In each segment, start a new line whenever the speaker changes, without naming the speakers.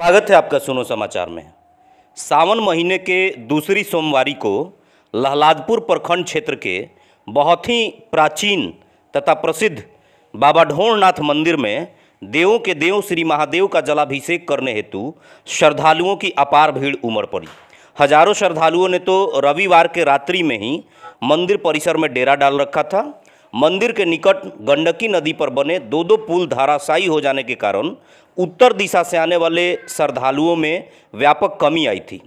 स्वागत है आपका सुनो समाचार में सावन महीने के दूसरी सोमवारी को लहलादपुर प्रखंड क्षेत्र के बहुत ही प्राचीन तथा प्रसिद्ध बाबा ढोरनाथ मंदिर में देवों के देव श्री महादेव का जलाभिषेक करने हेतु श्रद्धालुओं की अपार भीड़ उमड़ पड़ी हजारों श्रद्धालुओं ने तो रविवार के रात्रि में ही मंदिर परिसर में डेरा डाल रखा था मंदिर के निकट गंडकी नदी पर बने दो दो पुल धाराशायी हो जाने के कारण उत्तर दिशा से आने वाले श्रद्धालुओं में व्यापक कमी आई थी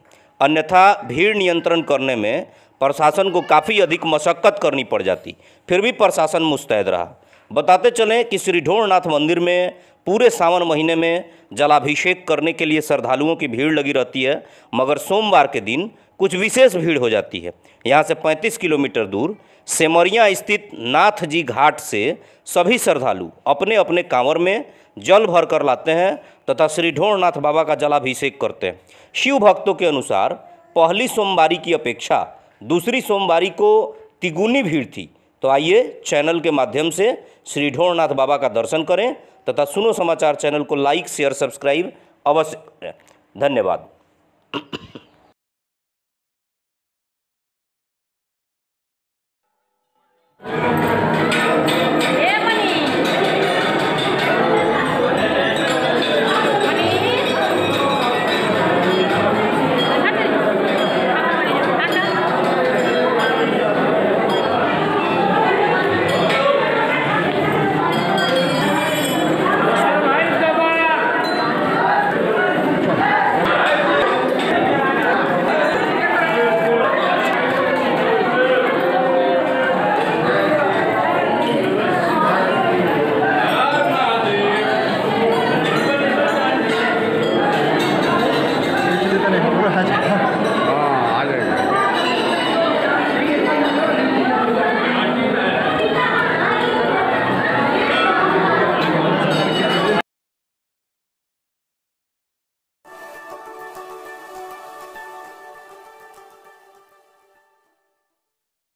अन्यथा भीड़ नियंत्रण करने में प्रशासन को काफ़ी अधिक मशक्क़त करनी पड़ जाती फिर भी प्रशासन मुस्तैद रहा बताते चलें कि श्री ढोरनाथ मंदिर में पूरे सावन महीने में जलाभिषेक करने के लिए श्रद्धालुओं की भीड़ लगी रहती है मगर सोमवार के दिन कुछ विशेष भीड़ हो जाती है यहाँ से 35 किलोमीटर दूर सेमरिया स्थित नाथ जी घाट से सभी श्रद्धालु अपने अपने कांवर में जल भर कर लाते हैं तथा श्री ढोरनाथ बाबा का जलाभिषेक करते हैं शिव भक्तों के अनुसार पहली सोमवारी की अपेक्षा दूसरी सोमवारी को तिगुनी भीड़ थी तो आइए चैनल के माध्यम से श्री ढोरनाथ बाबा का दर्शन करें तथा सुनो समाचार चैनल को लाइक शेयर सब्सक्राइब अवश्य धन्यवाद